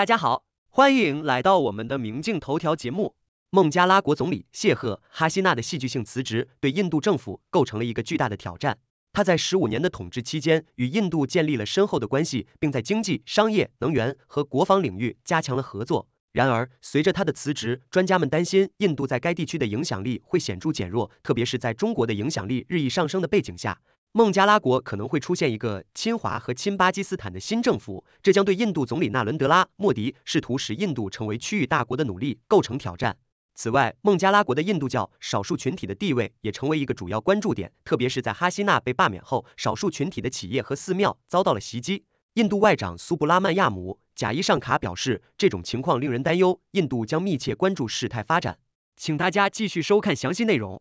大家好，欢迎来到我们的明镜头条节目。孟加拉国总理谢赫·哈希娜的戏剧性辞职，对印度政府构成了一个巨大的挑战。他在十五年的统治期间，与印度建立了深厚的关系，并在经济、商业、能源和国防领域加强了合作。然而，随着他的辞职，专家们担心印度在该地区的影响力会显著减弱，特别是在中国的影响力日益上升的背景下。孟加拉国可能会出现一个亲华和亲巴基斯坦的新政府，这将对印度总理纳伦德拉·莫迪试图使印度成为区域大国的努力构成挑战。此外，孟加拉国的印度教少数群体的地位也成为一个主要关注点，特别是在哈希娜被罢免后，少数群体的企业和寺庙遭到了袭击。印度外长苏布拉曼亚姆·贾伊尚卡表示，这种情况令人担忧，印度将密切关注事态发展。请大家继续收看详细内容。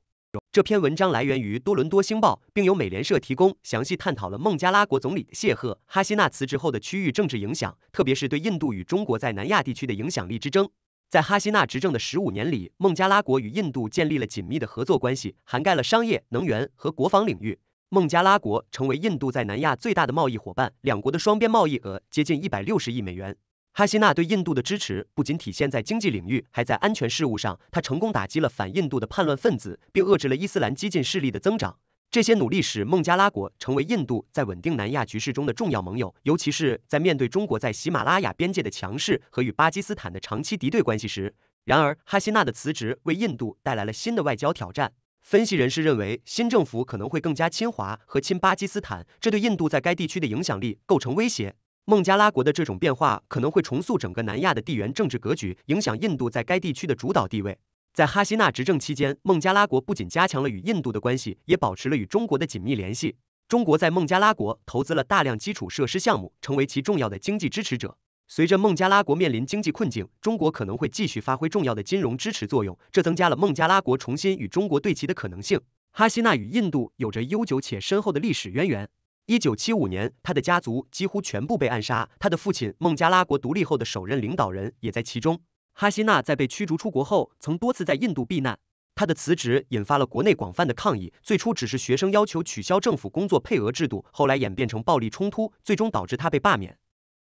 这篇文章来源于多伦多星报，并由美联社提供，详细探讨了孟加拉国总理谢赫·哈希纳辞职后的区域政治影响，特别是对印度与中国在南亚地区的影响力之争。在哈希纳执政的十五年里，孟加拉国与印度建立了紧密的合作关系，涵盖了商业、能源和国防领域。孟加拉国成为印度在南亚最大的贸易伙伴，两国的双边贸易额接近一百六十亿美元。哈希娜对印度的支持不仅体现在经济领域，还在安全事务上。他成功打击了反印度的叛乱分子，并遏制了伊斯兰激进势力的增长。这些努力使孟加拉国成为印度在稳定南亚局势中的重要盟友，尤其是在面对中国在喜马拉雅边界的强势和与巴基斯坦的长期敌对关系时。然而，哈希娜的辞职为印度带来了新的外交挑战。分析人士认为，新政府可能会更加亲华和亲巴基斯坦，这对印度在该地区的影响力构成威胁。孟加拉国的这种变化可能会重塑整个南亚的地缘政治格局，影响印度在该地区的主导地位。在哈希纳执政期间，孟加拉国不仅加强了与印度的关系，也保持了与中国的紧密联系。中国在孟加拉国投资了大量基础设施项目，成为其重要的经济支持者。随着孟加拉国面临经济困境，中国可能会继续发挥重要的金融支持作用，这增加了孟加拉国重新与中国对齐的可能性。哈希纳与印度有着悠久且深厚的历史渊源。一九七五年，他的家族几乎全部被暗杀，他的父亲孟加拉国独立后的首任领导人也在其中。哈希娜在被驱逐出国后，曾多次在印度避难。他的辞职引发了国内广泛的抗议，最初只是学生要求取消政府工作配额制度，后来演变成暴力冲突，最终导致他被罢免。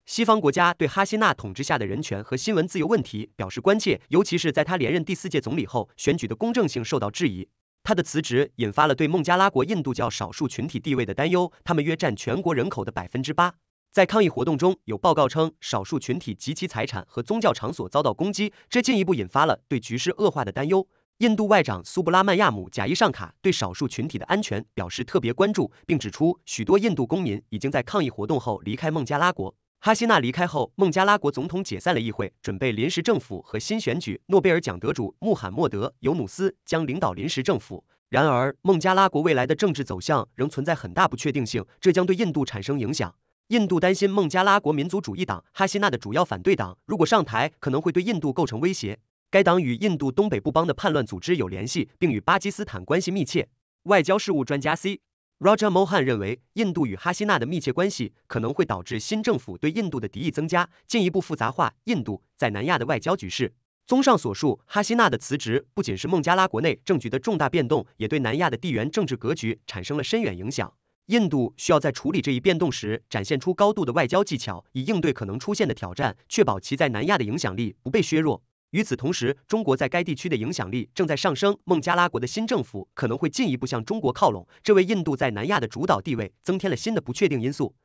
西方国家对哈希娜统治下的人权和新闻自由问题表示关切，尤其是在他连任第四届总理后，选举的公正性受到质疑。他的辞职引发了对孟加拉国印度教少数群体地位的担忧，他们约占全国人口的百分之八。在抗议活动中，有报告称少数群体及其财产和宗教场所遭到攻击，这进一步引发了对局势恶化的担忧。印度外长苏布拉曼亚姆贾伊尚卡对少数群体的安全表示特别关注，并指出许多印度公民已经在抗议活动后离开孟加拉国。哈希娜离开后，孟加拉国总统解散了议会，准备临时政府和新选举。诺贝尔奖得主穆罕默德·尤努斯将领导临时政府。然而，孟加拉国未来的政治走向仍存在很大不确定性，这将对印度产生影响。印度担心孟加拉国民族主义党哈希娜的主要反对党如果上台，可能会对印度构成威胁。该党与印度东北部邦的叛乱组织有联系，并与巴基斯坦关系密切。外交事务专家 C。Raja Mohan 认为，印度与哈希娜的密切关系可能会导致新政府对印度的敌意增加，进一步复杂化印度在南亚的外交局势。综上所述，哈希娜的辞职不仅是孟加拉国内政局的重大变动，也对南亚的地缘政治格局产生了深远影响。印度需要在处理这一变动时展现出高度的外交技巧，以应对可能出现的挑战，确保其在南亚的影响力不被削弱。与此同时，中国在该地区的影响力正在上升。孟加拉国的新政府可能会进一步向中国靠拢，这为印度在南亚的主导地位增添了新的不确定因素。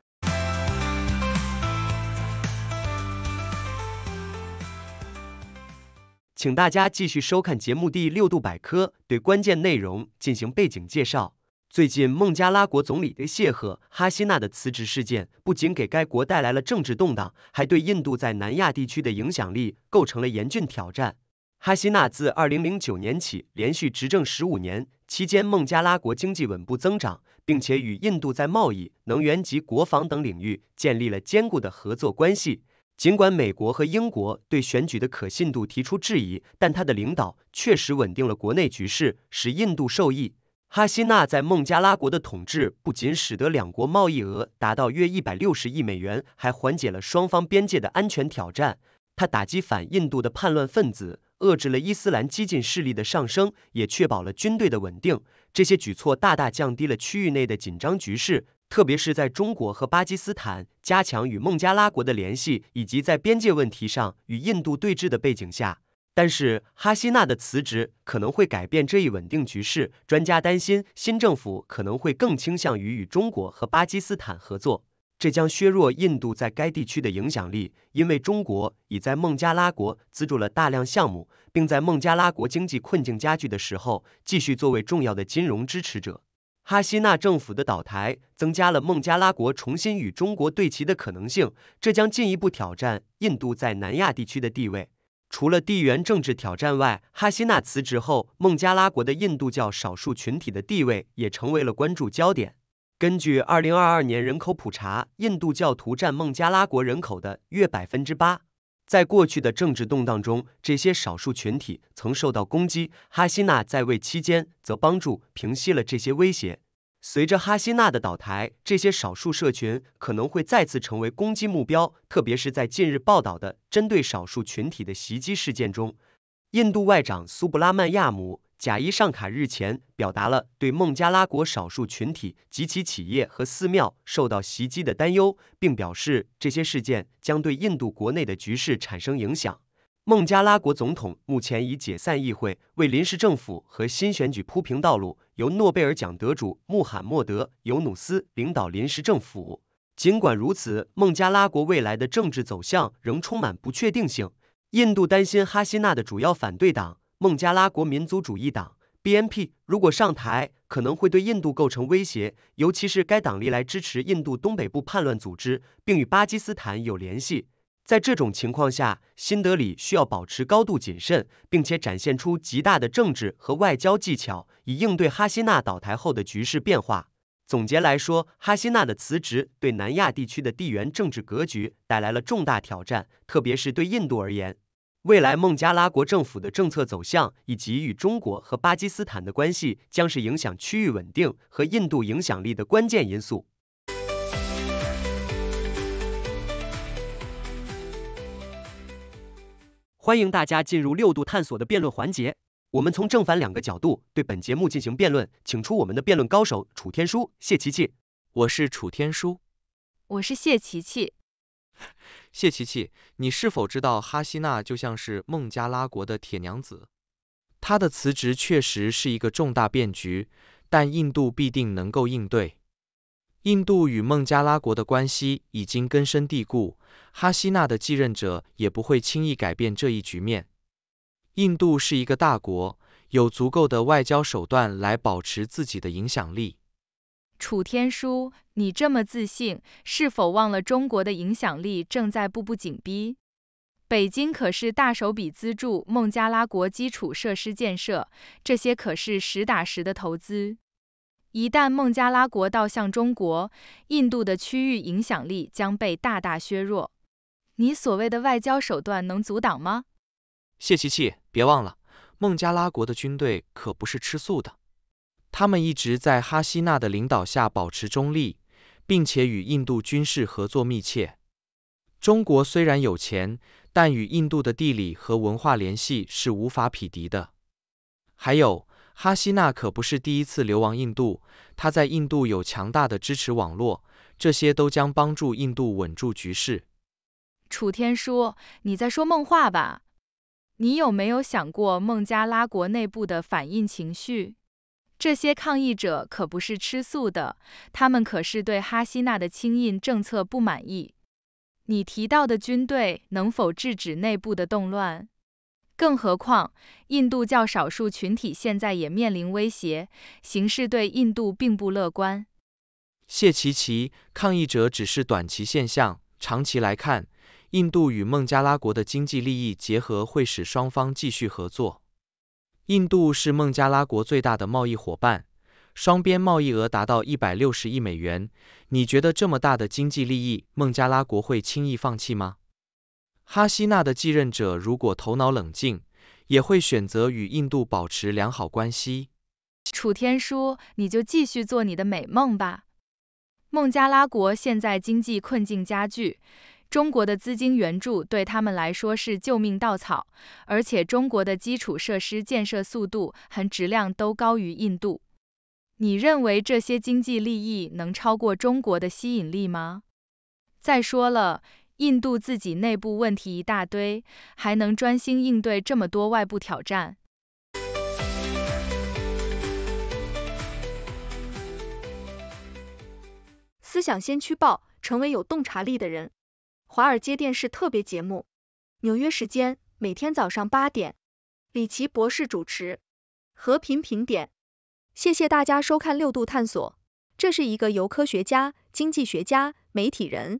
请大家继续收看节目《第六度百科》，对关键内容进行背景介绍。最近，孟加拉国总理谢赫·哈希纳的辞职事件不仅给该国带来了政治动荡，还对印度在南亚地区的影响力构成了严峻挑战。哈希纳自2009年起连续执政15年，期间孟加拉国经济稳步增长，并且与印度在贸易、能源及国防等领域建立了坚固的合作关系。尽管美国和英国对选举的可信度提出质疑，但他的领导确实稳定了国内局势，使印度受益。哈希娜在孟加拉国的统治不仅使得两国贸易额达到约一百六十亿美元，还缓解了双方边界的安全挑战。他打击反印度的叛乱分子，遏制了伊斯兰激进势力的上升，也确保了军队的稳定。这些举措大大降低了区域内的紧张局势，特别是在中国和巴基斯坦加强与孟加拉国的联系，以及在边界问题上与印度对峙的背景下。但是哈希纳的辞职可能会改变这一稳定局势。专家担心，新政府可能会更倾向于与中国和巴基斯坦合作，这将削弱印度在该地区的影响力。因为中国已在孟加拉国资助了大量项目，并在孟加拉国经济困境加剧的时候继续作为重要的金融支持者。哈希纳政府的倒台增加了孟加拉国重新与中国对齐的可能性，这将进一步挑战印度在南亚地区的地位。除了地缘政治挑战外，哈希娜辞职后，孟加拉国的印度教少数群体的地位也成为了关注焦点。根据二零二二年人口普查，印度教徒占孟加拉国人口的约百分之八。在过去的政治动荡中，这些少数群体曾受到攻击，哈希娜在位期间则帮助平息了这些威胁。随着哈希娜的倒台，这些少数社群可能会再次成为攻击目标，特别是在近日报道的针对少数群体的袭击事件中。印度外长苏布拉曼亚姆贾伊尚卡日前表达了对孟加拉国少数群体及其企业和寺庙受到袭击的担忧，并表示这些事件将对印度国内的局势产生影响。孟加拉国总统目前已解散议会，为临时政府和新选举铺平道路，由诺贝尔奖得主穆罕默德·尤努斯领导临时政府。尽管如此，孟加拉国未来的政治走向仍充满不确定性。印度担心哈希娜的主要反对党孟加拉国民族主义党 （BNP） 如果上台，可能会对印度构成威胁，尤其是该党历来支持印度东北部叛乱组织，并与巴基斯坦有联系。在这种情况下，新德里需要保持高度谨慎，并且展现出极大的政治和外交技巧，以应对哈希娜倒台后的局势变化。总结来说，哈希娜的辞职对南亚地区的地缘政治格局带来了重大挑战，特别是对印度而言，未来孟加拉国政府的政策走向以及与中国和巴基斯坦的关系，将是影响区域稳定和印度影响力的关键因素。欢迎大家进入六度探索的辩论环节，我们从正反两个角度对本节目进行辩论，请出我们的辩论高手楚天舒、谢琪琪。我是楚天舒，我是谢琪琪。谢琪琪，你是否知道哈希娜就像是孟加拉国的铁娘子？她的辞职确实是一个重大变局，但印度必定能够应对。印度与孟加拉国的关系已经根深蒂固，哈希纳的继任者也不会轻易改变这一局面。印度是一个大国，有足够的外交手段来保持自己的影响力。楚天舒，你这么自信，是否忘了中国的影响力正在步步紧逼？北京可是大手笔资助孟加拉国基础设施建设，这些可是实打实的投资。一旦孟加拉国倒向中国，印度的区域影响力将被大大削弱。你所谓的外交手段能阻挡吗？谢琪琪，别忘了，孟加拉国的军队可不是吃素的。他们一直在哈希纳的领导下保持中立，并且与印度军事合作密切。中国虽然有钱，但与印度的地理和文化联系是无法匹敌的。还有。哈希娜可不是第一次流亡印度，他在印度有强大的支持网络，这些都将帮助印度稳住局势。楚天舒，你在说梦话吧？你有没有想过孟加拉国内部的反应情绪？这些抗议者可不是吃素的，他们可是对哈希娜的亲印政策不满意。你提到的军队能否制止内部的动乱？更何况，印度较少数群体现在也面临威胁，形势对印度并不乐观。谢奇奇，抗议者只是短期现象，长期来看，印度与孟加拉国的经济利益结合会使双方继续合作。印度是孟加拉国最大的贸易伙伴，双边贸易额达到一百六十亿美元。你觉得这么大的经济利益，孟加拉国会轻易放弃吗？哈希娜的继任者如果头脑冷静，也会选择与印度保持良好关系。楚天舒，你就继续做你的美梦吧。孟加拉国现在经济困境加剧，中国的资金援助对他们来说是救命稻草，而且中国的基础设施建设速度和质量都高于印度。你认为这些经济利益能超过中国的吸引力吗？再说了。印度自己内部问题一大堆，还能专心应对这么多外部挑战？思想先驱报，成为有洞察力的人。华尔街电视特别节目，纽约时间每天早上八点，李奇博士主持。和平评点，谢谢大家收看六度探索。这是一个由科学家、经济学家、媒体人。